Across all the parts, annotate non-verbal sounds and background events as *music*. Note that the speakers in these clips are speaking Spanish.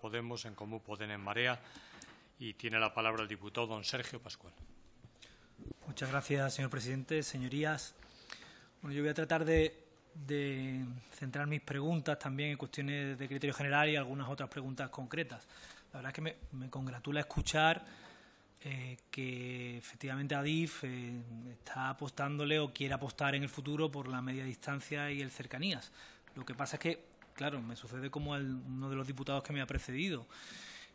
Podemos, en común, Podem en Marea. Y tiene la palabra el diputado don Sergio Pascual. Muchas gracias, señor presidente. Señorías, bueno, yo voy a tratar de, centrar mis preguntas también en cuestiones de criterio general y algunas otras preguntas concretas. La verdad es que me, congratula escuchar eh, que efectivamente Adif eh, está apostándole o quiere apostar en el futuro por la media distancia y el cercanías. Lo que pasa es que claro, me sucede como a uno de los diputados que me ha precedido.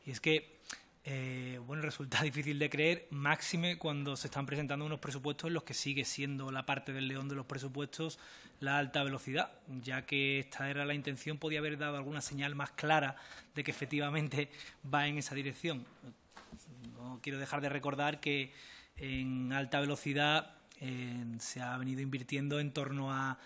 Y es que, eh, bueno, *laughs* resulta difícil de creer, máxime cuando se están presentando unos presupuestos en los que sigue siendo la parte del león de los presupuestos la alta velocidad, ya que esta era la intención, podía haber dado alguna señal más clara de que efectivamente va en esa dirección. No quiero dejar de recordar que en alta velocidad eh, se ha venido invirtiendo en torno a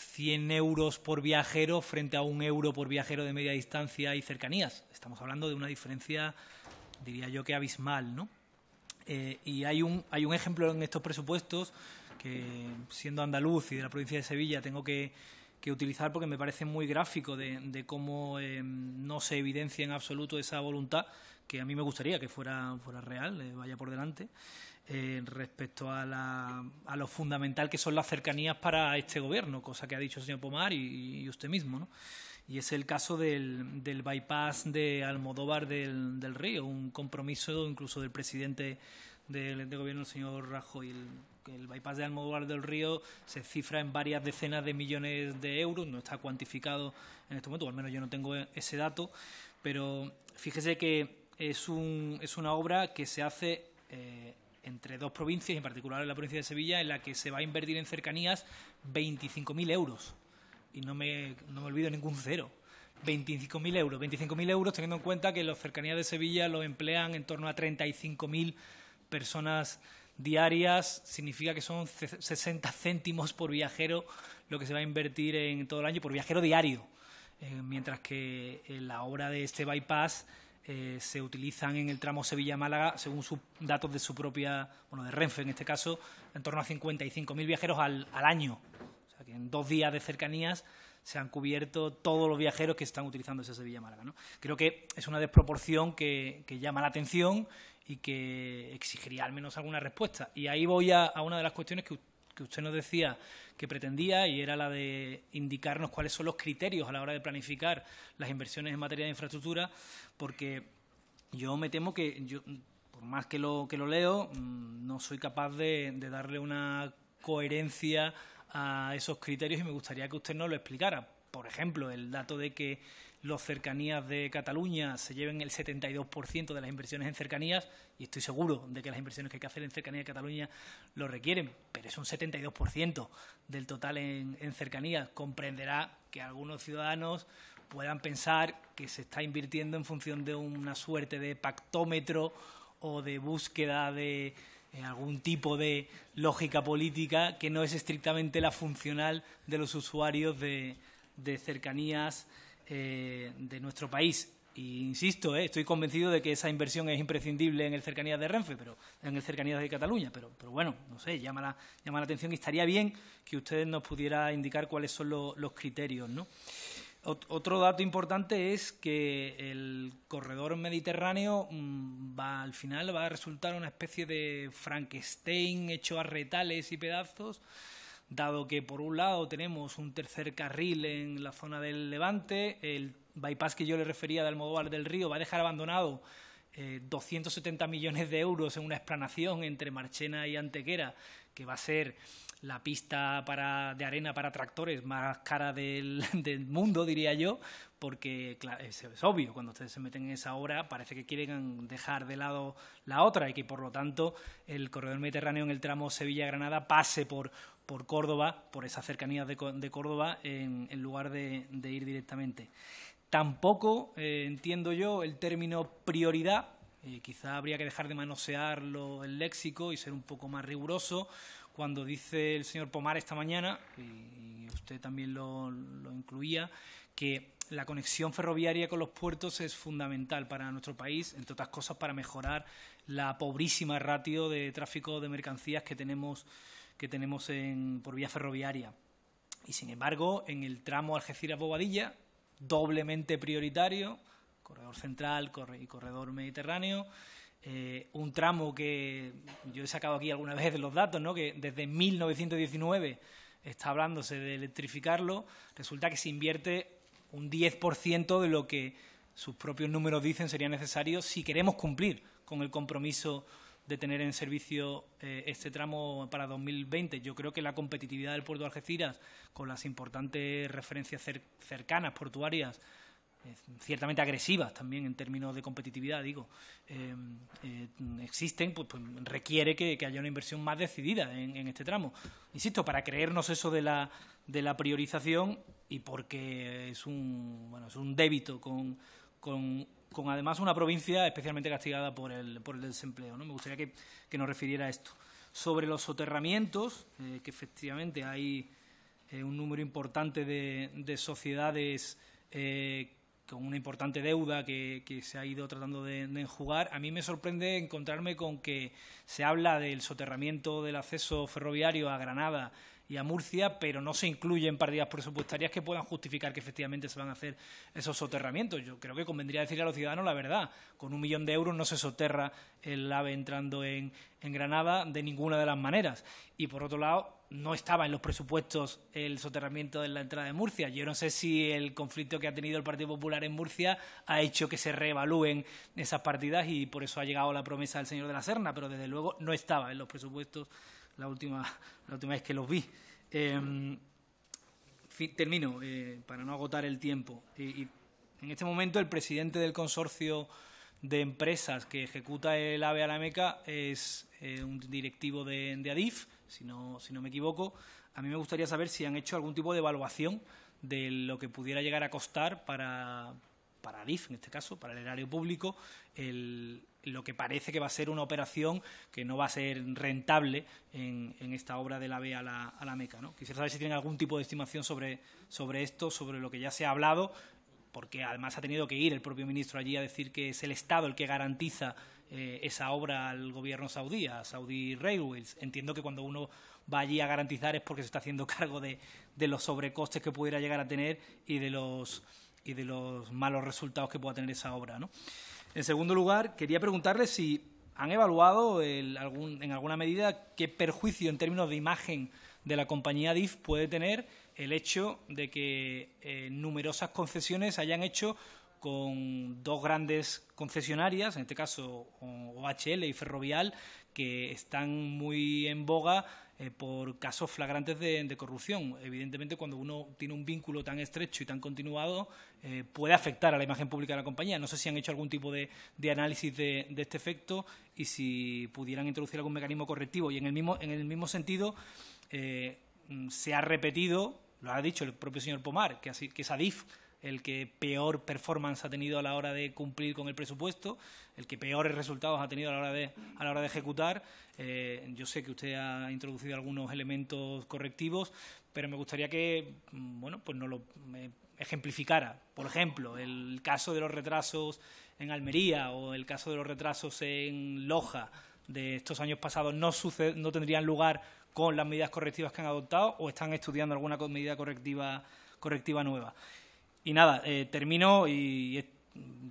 100 euros por viajero frente a un euro por viajero de media distancia y cercanías. Estamos hablando de una diferencia, diría yo que abismal, ¿no? Eh, y hay un, hay un ejemplo en estos presupuestos que, siendo andaluz y de la provincia de Sevilla, tengo que, utilizar porque me parece muy gráfico de, cómo em, no se evidencia en absoluto esa voluntad que a mí me gustaría que fuera, fuera real, eh, vaya por delante respecto a, lo fundamental que son las cercanías para este gobierno, cosa que ha dicho el señor Pomar y, usted mismo. ¿no? Y es el caso del, bypass de Almodóvar del, Río, un compromiso incluso del presidente del, gobierno, el señor Rajoy. El, el bypass de Almodóvar del Río se cifra en varias decenas de millones de euros, no está cuantificado en este momento, al menos yo no tengo ese dato, pero fíjese que es, un, es una obra que se hace eh, entre dos provincias, en particular la provincia de Sevilla, en la que se va a invertir en cercanías 25.000 euros. Y no me, no me olvido ningún cero. 25.000 euros. 25.000 euros teniendo en cuenta que las cercanías de Sevilla lo emplean en torno a 35.000 personas diarias. Significa que son 60 céntimos por viajero lo que se va a invertir en todo el año, por viajero diario. Eh, mientras que la obra de este bypass eh, se utilizan en el tramo Sevilla-Málaga, según sus datos de su propia, bueno, de Renfe en este caso, en torno a 55.000 viajeros al, al año. O sea, que en dos días de cercanías se han cubierto todos los viajeros que están utilizando ese Sevilla-Málaga. ¿no? Creo que es una desproporción que, que, llama la atención y que exigiría al menos alguna respuesta. Y ahí voy a, a una de las cuestiones que usted que usted nos decía que pretendía y era la de indicarnos cuáles son los criterios a la hora de planificar las inversiones en materia de infraestructura, porque yo me temo que yo, por más que lo, que lo leo, mm, no soy capaz de, de darle una coherencia a esos criterios y me gustaría que usted nos lo explicara. Por ejemplo, el dato de que los cercanías de Cataluña se lleven el 72% de las inversiones en cercanías, y estoy seguro de que las inversiones que hay que hacer en cercanías de Cataluña lo requieren, pero es un 72% del total en, cercanías. Comprenderá que algunos ciudadanos puedan pensar que se está invirtiendo en función de una suerte de pactómetro o de búsqueda de eh, algún tipo de lógica política que no es estrictamente la funcional de los usuarios de cercanías eh, de nuestro país. insisto, eh, estoy convencido de que esa inversión es imprescindible en el cercanías de Renfe, pero en el cercanías de Cataluña, pero, pero bueno, no sé, llama la, atención y estaría bien que ustedes nos pudiera indicar cuáles son los criterios, ¿no? Otro dato importante es que el corredor mediterráneo mm, va al final va a resultar una especie de Frankenstein hecho a retales y pedazos dado que por un lado tenemos un tercer carril en la zona del Levante, el bypass que yo le refería de Almodóvar del Río va a dejar abandonado 270 eh, millones de euros en una explanación entre Marchena y Antequera, que va a ser la pista de arena para tractores más cara del, *laughs* mundo, diría yo, porque es, obvio, cuando ustedes se meten en esa obra parece que quieren dejar de lado la otra y que por lo tanto el corredor mediterráneo en el tramo Sevilla-Granada pase por, Córdoba, por esas cercanías de, Córdoba, en, lugar de, ir directamente. Tampoco eh, entiendo yo el término prioridad, eh, quizá habría que dejar de manosearlo el léxico y ser un poco más riguroso cuando dice el señor Pomar esta mañana, y usted también lo, incluía, que la conexión ferroviaria con los puertos es fundamental para nuestro país, entre otras cosas para mejorar la pobrísima ratio de tráfico de mercancías que tenemos, que tenemos por vía ferroviaria. Y sin embargo, en el tramo Algeciras-Bobadilla, doblemente prioritario, corredor central y corredor mediterráneo, eh, un tramo que yo he sacado aquí alguna vez de los datos, ¿no? que desde 1919 está hablándose de electrificarlo, resulta que se invierte un 10% de lo que sus propios números dicen sería necesario si queremos cumplir con el compromiso de tener en servicio eh, este tramo para 2020. Yo creo que la competitividad del puerto de Algeciras, con las importantes referencias cercanas portuarias eh, ciertamente agresivas también en términos de competitividad, digo, eh, eh, existen, pues, pues requiere que, haya una inversión más decidida en, este tramo. Insisto, para creernos eso de la, de la priorización y porque es un, bueno, es un débito con, además una provincia especialmente castigada por el, por el desempleo. ¿no? Me gustaría que, nos refiriera a esto. Sobre los soterramientos, que efectivamente hay un número importante de, sociedades con una importante deuda que, se ha ido tratando de, enjugar. A mí me sorprende encontrarme con que se habla del soterramiento del acceso ferroviario a Granada y a Murcia, pero no se incluyen partidas presupuestarias que puedan justificar que efectivamente se van a hacer esos soterramientos. Yo creo que convendría decirle a los ciudadanos la verdad. Con un millón de euros no se soterra el AVE entrando en Granada de ninguna de las maneras. Y por otro lado, no estaba en los presupuestos el soterramiento de la entrada de Murcia. Yo no sé si el conflicto que ha tenido el Partido Popular en Murcia ha hecho que se reevalúen esas partidas y por eso ha llegado la promesa del señor de la Serna, pero desde luego no estaba en los presupuestos la última, la última vez que los vi. Em, termino, eh, para no agotar el tiempo. Eh, y, en este momento el presidente del consorcio de empresas que ejecuta el AVE a la Meca es eh, un directivo de ADIF, si no, me equivoco. A mí me gustaría saber si han hecho algún tipo de evaluación de lo que pudiera llegar a costar para, DIF, en este caso, para el erario público, lo que parece que va a ser una operación que no va a ser rentable en, esta obra de la B a la, Meca. ¿no? Quisiera saber si tienen algún tipo de estimación sobre, sobre esto, sobre lo que ya se ha hablado, porque además ha tenido que ir el propio ministro allí a decir que es el Estado el que garantiza eh, esa obra al gobierno saudí, a Saudi Railways. Entiendo que cuando uno va allí a garantizar es porque se está haciendo *laughs* cargo de, de los sobrecostes que pudiera llegar a tener y de los y de los malos resultados que pueda tener esa obra. En segundo lugar, quería preguntarle si han evaluado en alguna medida qué perjuicio en términos de imagen de la compañía DIF puede tener el hecho de que eh, numerosas concesiones hayan hecho con dos grandes concesionarias, en este caso OHL y Ferrovial, que están muy en boga eh, por casos flagrantes de, corrupción. Evidentemente, cuando uno tiene un vínculo tan estrecho y tan continuado, eh, puede afectar a la imagen pública de la compañía. No sé si han hecho algún tipo de, análisis de, este efecto y si pudieran introducir algún mecanismo correctivo. Y en el mismo, sentido, eh, mm, se ha repetido, lo ha dicho el propio señor Pomar, que, así, que esa DIF el que peor performance ha tenido a la hora de cumplir con el presupuesto, el que peores resultados ha tenido a la hora de, a la hora de ejecutar. Eh, yo sé que usted ha introducido algunos elementos correctivos, pero me gustaría que mm, bueno, pues nos lo eh, ejemplificara. Por ejemplo, el caso de los retrasos en Almería o el caso de los retrasos en Loja de estos años pasados no, no tendrían lugar con las medidas correctivas que han adoptado o están estudiando alguna medida correctiva, correctiva nueva. Y nada, eh, termino y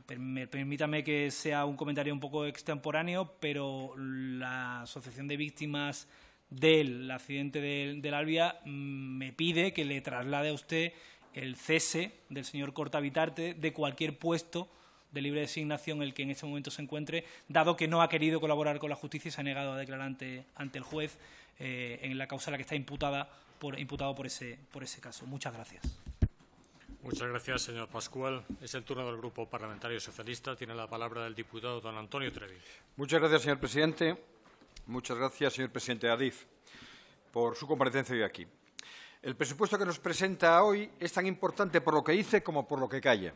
permítame que sea un comentario un poco extemporáneo, pero la Asociación de Víctimas del accidente del, del Albia mm, me pide que le traslade a usted el cese del señor Cortavitarte de cualquier puesto de libre designación el que en este momento se encuentre, dado que no ha querido colaborar con la justicia y se ha negado a declarar ante, el juez eh, en la causa a la que está imputada imputado por ese, por ese caso. Muchas gracias. Muchas gracias, señor Pascual. Es el turno del Grupo Parlamentario Socialista. Tiene la palabra el diputado don Antonio Trevi. Muchas gracias, señor presidente. Muchas gracias, señor presidente Adif, por su comparecencia hoy aquí. El presupuesto que nos presenta hoy es tan importante por lo que dice como por lo que calla.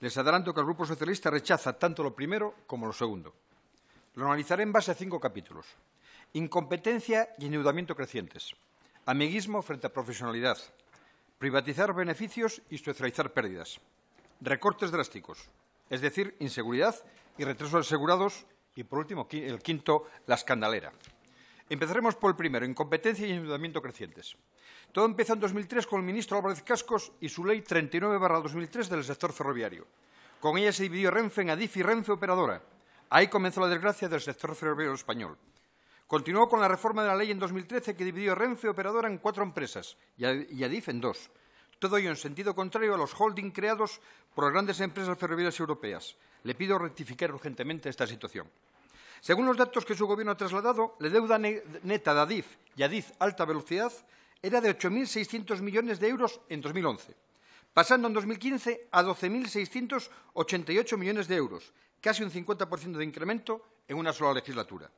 Les adelanto que el Grupo Socialista rechaza tanto lo primero como lo segundo. Lo analizaré en base a cinco capítulos. Incompetencia y endeudamiento crecientes. Amiguismo frente a profesionalidad privatizar beneficios y socializar pérdidas, recortes drásticos, es decir, inseguridad y retrasos asegurados y, por último, el quinto, la escandalera. Empezaremos por el primero, incompetencia y endeudamiento crecientes. Todo empezó en 2003 con el ministro Álvarez Cascos y su ley 39-2003 del sector ferroviario. Con ella se dividió Renfe en Adif y Renfe Operadora. Ahí comenzó la desgracia del sector ferroviario español. Continuó con la reforma de la ley en 2013 que dividió Renfe Operadora en cuatro empresas y Adif en dos. Todo ello en sentido contrario a los holding creados por las grandes empresas ferroviarias europeas. Le pido rectificar urgentemente esta situación. Según los datos que su Gobierno ha trasladado, la deuda neta de ADIF y ADIF Alta Velocidad era de 8.600 millones de euros en 2011, pasando en 2015 a 12.688 millones de euros, casi un 50% de incremento en una sola legislatura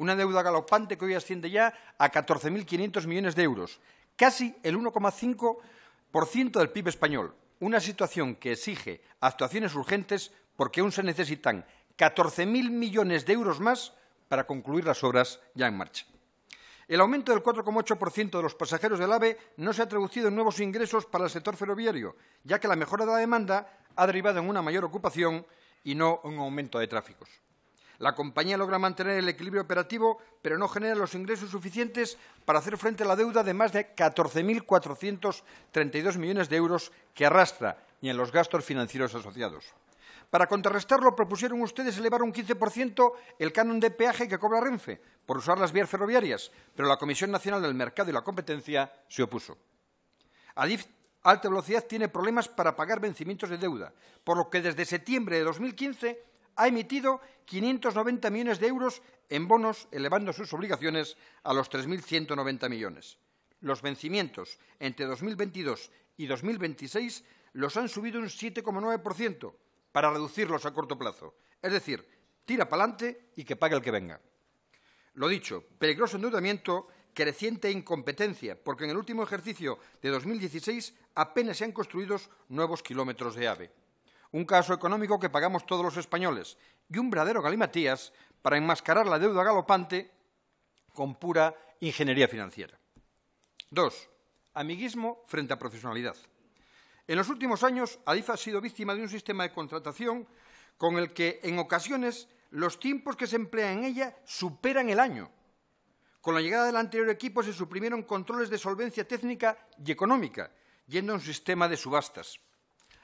una deuda galopante que hoy asciende ya a 14.500 millones de euros, casi el 1,5% del PIB español. Una situación que exige actuaciones urgentes porque aún se necesitan 14.000 millones de euros más para concluir las obras ya en marcha. El aumento del 4,8% de los pasajeros del AVE no se ha traducido en nuevos ingresos para el sector ferroviario, ya que la mejora de la demanda ha derivado en una mayor ocupación y no en un aumento de tráficos. La compañía logra mantener el equilibrio operativo, pero no genera los ingresos suficientes para hacer frente a la deuda de más de 14.432 millones de euros que arrastra y en los gastos financieros asociados. Para contrarrestarlo, propusieron ustedes elevar un 15% el canon de peaje que cobra Renfe por usar las vías ferroviarias, pero la Comisión Nacional del Mercado y la Competencia se opuso. Adif Alta Velocidad tiene problemas para pagar vencimientos de deuda, por lo que desde septiembre de 2015 ha emitido 590 millones de euros en bonos, elevando sus obligaciones a los 3.190 millones. Los vencimientos entre 2022 y 2026 los han subido un 7,9% para reducirlos a corto plazo. Es decir, tira para adelante y que pague el que venga. Lo dicho, peligroso endeudamiento, creciente incompetencia, porque en el último ejercicio de 2016 apenas se han construido nuevos kilómetros de AVE un caso económico que pagamos todos los españoles y un verdadero galimatías para enmascarar la deuda galopante con pura ingeniería financiera. Dos, amiguismo frente a profesionalidad. En los últimos años, Adifa ha sido víctima de un sistema de contratación con el que, en ocasiones, los tiempos que se emplean en ella superan el año. Con la llegada del anterior equipo se suprimieron controles de solvencia técnica y económica, yendo a un sistema de subastas.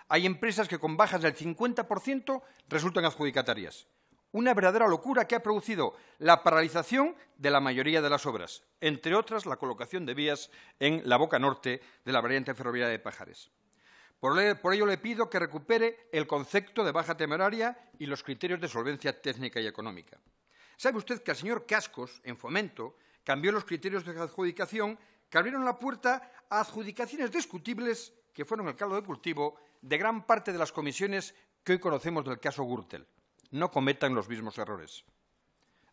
Hay empresas que con bajas del 50% resultan adjudicatarias. Una verdadera locura que ha producido la paralización de la mayoría de las obras, entre otras la colocación de vías en la boca norte de la variante ferroviaria de Pajares. Por, ello le pido que recupere el concepto de baja temeraria y los criterios de solvencia técnica y económica. ¿Sabe usted que el señor Cascos, en Fomento, cambió los criterios de adjudicación que abrieron la puerta a adjudicaciones discutibles que fueron el caldo de cultivo de gran parte de las comisiones que hoy conocemos del caso Gürtel. No cometan los mismos errores.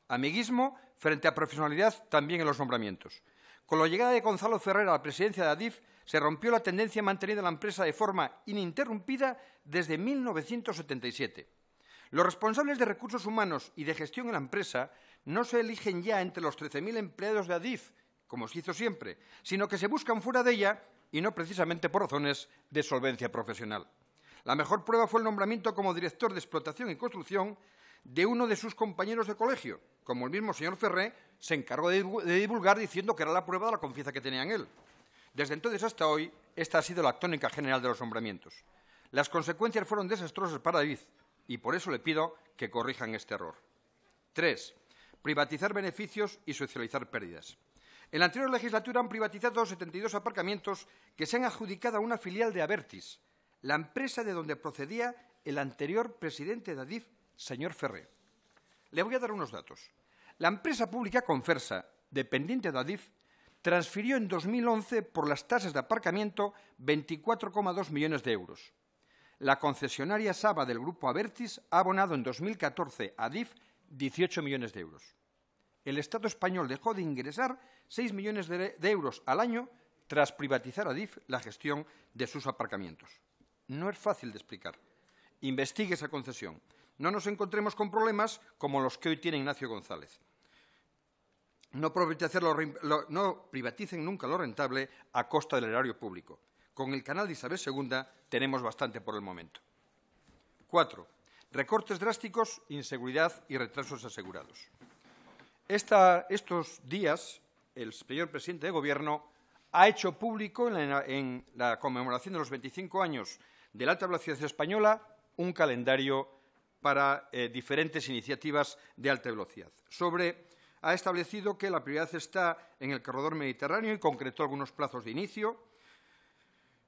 Amiguismo frente a profesionalidad también en los nombramientos. Con la llegada de Gonzalo Ferrer a la presidencia de Adif, se rompió la tendencia mantenida en la empresa de forma ininterrumpida desde 1977. Los responsables de recursos humanos y de gestión en la empresa no se eligen ya entre los 13.000 empleados de Adif, como se hizo siempre, sino que se buscan fuera de ella y no precisamente por razones de solvencia profesional. La mejor prueba fue el nombramiento como director de explotación y construcción de uno de sus compañeros de colegio, como el mismo señor Ferré se encargó de divulgar diciendo que era la prueba de la confianza que tenía en él. Desde entonces hasta hoy, esta ha sido la tónica general de los nombramientos. Las consecuencias fueron desastrosas para David y por eso le pido que corrijan este error. Tres, privatizar beneficios y socializar pérdidas. En la anterior legislatura han privatizado 72 aparcamientos que se han adjudicado a una filial de Avertis, la empresa de donde procedía el anterior presidente de Adif, señor Ferré. Le voy a dar unos datos. La empresa pública Confersa, dependiente de Adif, transfirió en 2011 por las tasas de aparcamiento 24,2 millones de euros. La concesionaria Saba del grupo Avertis ha abonado en 2014 a Adif 18 millones de euros el Estado español dejó de ingresar 6 millones de, euros al año tras privatizar a DIF la gestión de sus aparcamientos. No es fácil de explicar. Investigue esa concesión. No nos encontremos con problemas como los que hoy tiene Ignacio González. No, privaticen nunca lo rentable a costa del erario público. Con el canal de Isabel II tenemos bastante por el momento. Cuatro, recortes drásticos, inseguridad y retrasos asegurados estos días, el señor presidente de Gobierno ha hecho público en la, conmemoración de los 25 años de la Alta Velocidad Española un calendario para eh, diferentes iniciativas de alta velocidad. Sobre, ha establecido que la prioridad está en el corredor mediterráneo y concretó algunos plazos de inicio.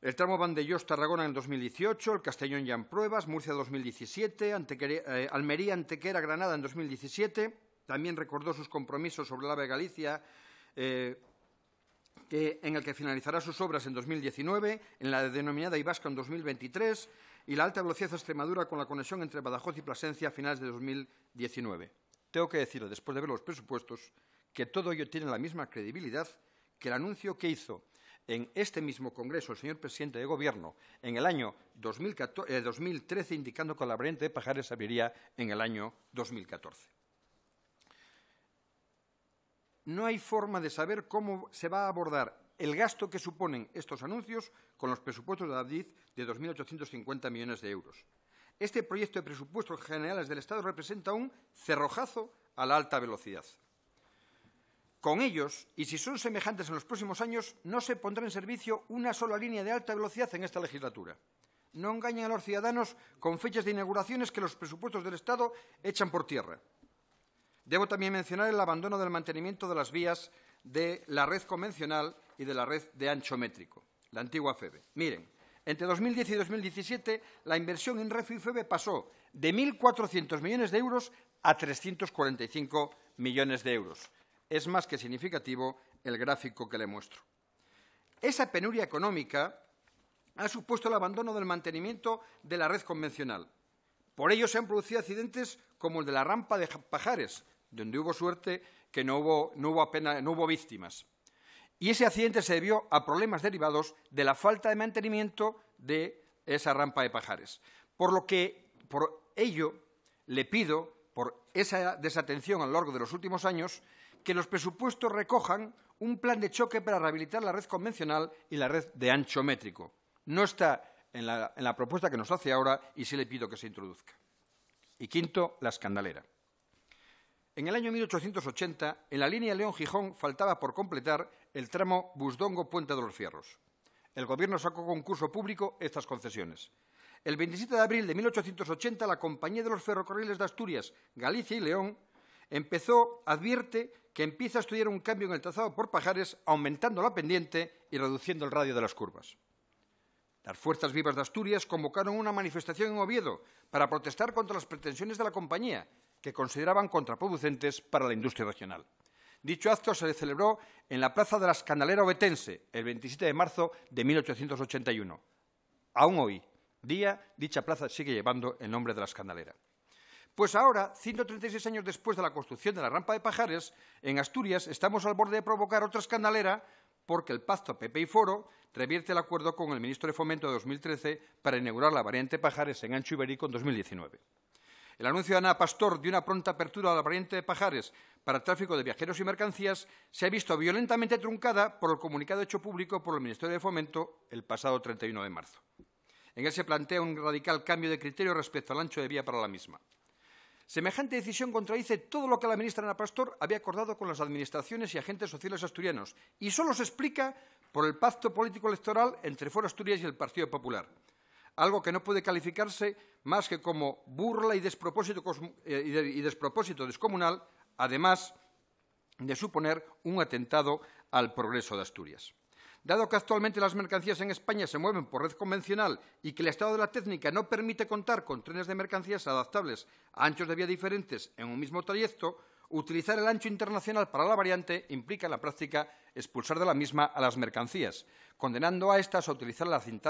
El tramo Vandellós-Tarragona en el 2018, el Castellón ya en pruebas, Murcia 2017, eh, Almería-Antequera-Granada en 2017 también recordó sus compromisos sobre el AVE Galicia, eh, en el que finalizará sus obras en 2019, en la denominada Ibasca en 2023 y la alta velocidad Extremadura con la conexión entre Badajoz y Plasencia a finales de 2019. Tengo que decirle, después de ver los presupuestos, que todo ello tiene la misma credibilidad que el anuncio que hizo en este mismo Congreso el señor presidente de Gobierno en el año 2013, eh, indicando que la variante de Pajares abriría en el año 2014 no hay forma de saber cómo se va a abordar el gasto que suponen estos anuncios con los presupuestos de la de 2.850 millones de euros. Este proyecto de presupuestos generales del Estado representa un cerrojazo a la alta velocidad. Con ellos, y si son semejantes en los próximos años, no se pondrá en servicio una sola línea de alta velocidad en esta legislatura. No engañen a los ciudadanos con fechas de inauguraciones que los presupuestos del Estado echan por tierra. Debo también mencionar el abandono del mantenimiento de las vías de la red convencional y de la red de ancho métrico, la antigua FEBE. Miren, entre 2010 y 2017 la inversión en ReFI y FEBE pasó de 1.400 millones de euros a 345 millones de euros. Es más que significativo el gráfico que le muestro. Esa penuria económica ha supuesto el abandono del mantenimiento de la red convencional. Por ello se han producido accidentes como el de la rampa de Pajares, donde hubo suerte que no hubo, apenas, no hubo víctimas. Y ese accidente se debió a problemas derivados de la falta de mantenimiento de esa rampa de pajares. Por lo que, por ello, le pido, por esa desatención a lo largo de los últimos años, que los presupuestos recojan un plan de choque para rehabilitar la red convencional y la red de ancho métrico. No está en la, en la propuesta que nos hace ahora y sí le pido que se introduzca. Y quinto, la escandalera. En el año 1880, en la línea León-Gijón faltaba por completar el tramo Busdongo-Puente de los Fierros. El gobierno sacó concurso público estas concesiones. El 27 de abril de 1880, la Compañía de los Ferrocarriles de Asturias, Galicia y León empezó, advierte, que empieza a estudiar un cambio en el trazado por pajares, aumentando la pendiente y reduciendo el radio de las curvas. Las Fuerzas Vivas de Asturias convocaron una manifestación en Oviedo para protestar contra las pretensiones de la compañía que consideraban contraproducentes para la industria regional. Dicho acto se celebró en la Plaza de la Escandalera Ovetense, el 27 de marzo de 1881. Aún hoy día, dicha plaza sigue llevando el nombre de la Escandalera. Pues ahora, 136 años después de la construcción de la rampa de Pajares, en Asturias estamos al borde de provocar otra escandalera porque el pacto PP y Foro revierte el acuerdo con el ministro de Fomento de 2013 para inaugurar la variante Pajares en ancho ibérico en 2019. El anuncio de Ana Pastor de una pronta apertura a la variante de Pajares para el tráfico de viajeros y mercancías se ha visto violentamente truncada por el comunicado hecho público por el Ministerio de Fomento el pasado 31 de marzo. En él se plantea un radical cambio de criterio respecto al ancho de vía para la misma. Semejante decisión contradice todo lo que la ministra Ana Pastor había acordado con las administraciones y agentes sociales asturianos y solo se explica por el pacto político electoral entre Foro Asturias y el Partido Popular algo que no puede calificarse más que como burla eh, y despropósito, descomunal, además de suponer un atentado al progreso de Asturias. Dado que actualmente las mercancías en España se mueven por red convencional y que el estado de la técnica no permite contar con trenes de mercancías adaptables a anchos de vía diferentes en un mismo trayecto, utilizar el ancho internacional para la variante implica en la práctica expulsar de la misma a las mercancías, condenando a estas a utilizar la cinta